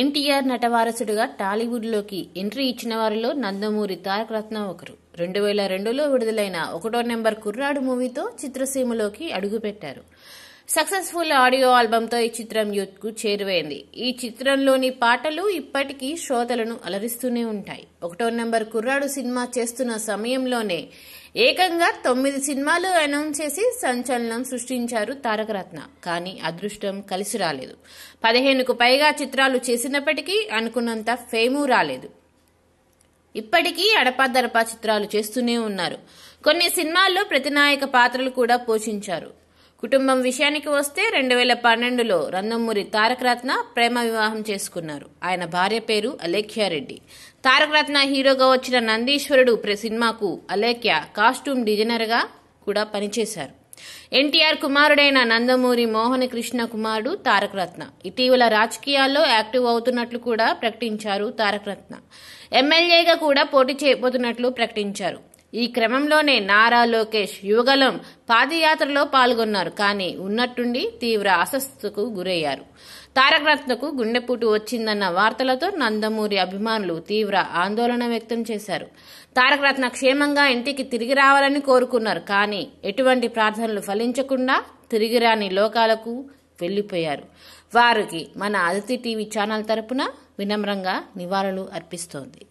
NTR Tollywood టాలీవుడ్లోకి entry ఇచ్చిన వారిలో నందమూరి తారక రత్న ఒకరు రెండు వేల రెండులో విడుదలైన ఒకటో నెంబర్ కుర్రాడు మూవీతో చిత్రసీమలోకి అడుగుపెట్టారు సక్సెస్ఫుల్ ఆడియో ఆల్బంతో ఈ చిత్రం యూత్కు చేరువైంది ఈ చిత్రంలోని పాటలు ఇప్పటికీ శ్రోతలను అలరిస్తూనే ఉంటాయి ఒకటో నెంబర్ కుర్రాడు సినిమా చేస్తున్న సమయంలోనే ఏకంగా తొమ్మిది సినిమాలు అనౌన్స్ చేసి సంచలనం సృష్టించారు తారకరత్న కానీ అదృష్టం కలిసి రాలేదు పదిహేనుకు పైగా చిత్రాలు చేసినప్పటికీ అనుకున్నంత ఫేము రాలేదు ఇప్పటికీ అడపాదడపా చిత్రాలు చేస్తూనే ఉన్నారు కొన్ని సినిమాల్లో ప్రతినాయక పాత్రలు కూడా పోషించారు కుటుంబం విషయానికి వస్తే రెండు వేల పన్నెండులో తారక తారకరత్న ప్రేమ వివాహం చేసుకున్నారు ఆయన భార్య పేరు తారక రత్న హీరోగా వచ్చిన నందీశ్వరుడు ప్రే సినిమాకు అలేఖ్య కాస్ట్యూమ్ డిజైనర్గా కూడా పనిచేశారు ఎన్టీఆర్ కుమారుడైన నందమూరి మోహన కృష్ణ కుమారుడు తారకరత్న ఇటీవల రాజకీయాల్లో యాక్టివ్ అవుతున్నట్లు కూడా ప్రకటించారు తారకరత్న ఎమ్మెల్యేగా కూడా పోటీ చేయబోతున్నట్లు ప్రకటించారు ఈ క్రమంలోనే నారా లోకేష్ యువగలం పాదయాత్రలో పాల్గొన్నారు కానీ ఉన్నట్టుండి తీవ్ర అస్వస్థకు గురయ్యారు తారక రత్నకు గుండెపోటు వచ్చిందన్న వార్తలతో నందమూరి అభిమానులు తీవ్ర ఆందోళన వ్యక్తం చేశారు తారక రత్న క్షేమంగా ఇంటికి తిరిగి రావాలని కోరుకున్నారు కానీ ఎటువంటి ప్రార్థనలు ఫలించకుండా తిరిగి రాని లోకాలకు వెళ్ళిపోయారు వారికి మన అతిథి టీవీ ఛానల్ తరపున వినమ్రంగా నివాళులు అర్పిస్తోంది